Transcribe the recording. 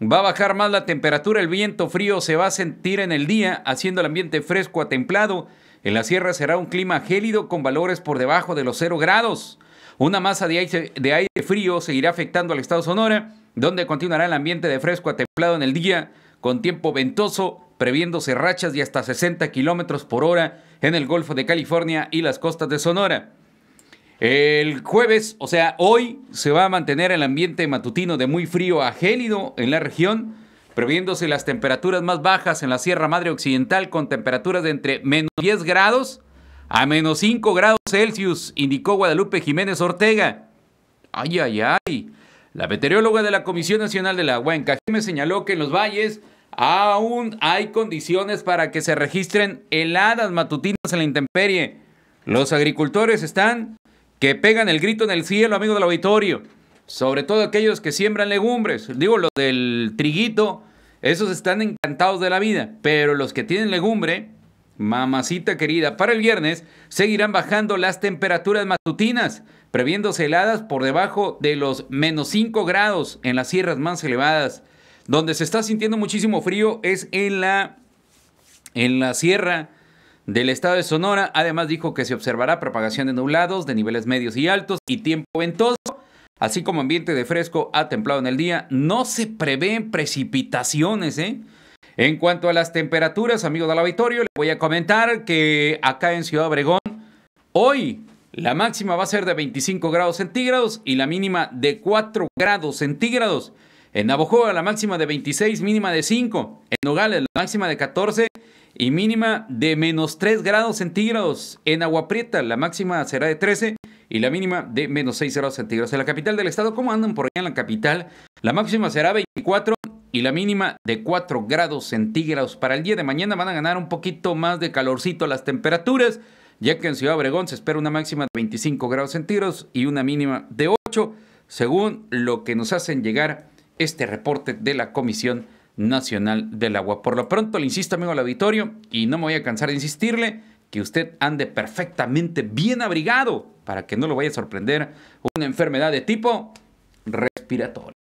Va a bajar más la temperatura, el viento frío se va a sentir en el día, haciendo el ambiente fresco a templado. En la sierra será un clima gélido con valores por debajo de los 0 grados. Una masa de aire, de aire frío seguirá afectando al estado Sonora, donde continuará el ambiente de fresco a templado en el día, con tiempo ventoso, previéndose rachas de hasta 60 kilómetros por hora en el Golfo de California y las costas de Sonora. El jueves, o sea, hoy se va a mantener el ambiente matutino de muy frío a gélido en la región, previéndose las temperaturas más bajas en la Sierra Madre Occidental con temperaturas de entre menos 10 grados a menos 5 grados Celsius, indicó Guadalupe Jiménez Ortega. Ay, ay, ay. La meteoróloga de la Comisión Nacional del Agua en Cajeme señaló que en los valles aún hay condiciones para que se registren heladas matutinas en la intemperie. Los agricultores están que pegan el grito en el cielo, amigo del auditorio, sobre todo aquellos que siembran legumbres, digo, los del triguito, esos están encantados de la vida, pero los que tienen legumbre, mamacita querida, para el viernes seguirán bajando las temperaturas matutinas, previéndose heladas por debajo de los menos 5 grados en las sierras más elevadas. Donde se está sintiendo muchísimo frío es en la, en la sierra del estado de Sonora. Además dijo que se observará propagación de nublados de niveles medios y altos y tiempo ventoso, así como ambiente de fresco a templado en el día. No se prevén precipitaciones, ¿eh? En cuanto a las temperaturas, amigos del auditorio, les voy a comentar que acá en Ciudad Obregón, hoy la máxima va a ser de 25 grados centígrados y la mínima de 4 grados centígrados. En Navojoa la máxima de 26, mínima de 5. En Nogales la máxima de 14 y mínima de menos 3 grados centígrados en Agua Prieta. La máxima será de 13 y la mínima de menos 6 grados centígrados. En la capital del estado, ¿cómo andan por allá en la capital? La máxima será 24 y la mínima de 4 grados centígrados. Para el día de mañana van a ganar un poquito más de calorcito las temperaturas, ya que en Ciudad Obregón se espera una máxima de 25 grados centígrados y una mínima de 8, según lo que nos hacen llegar este reporte de la Comisión Nacional del Agua. Por lo pronto, le insisto, amigo al auditorio, y no me voy a cansar de insistirle, que usted ande perfectamente bien abrigado para que no lo vaya a sorprender una enfermedad de tipo respiratorio.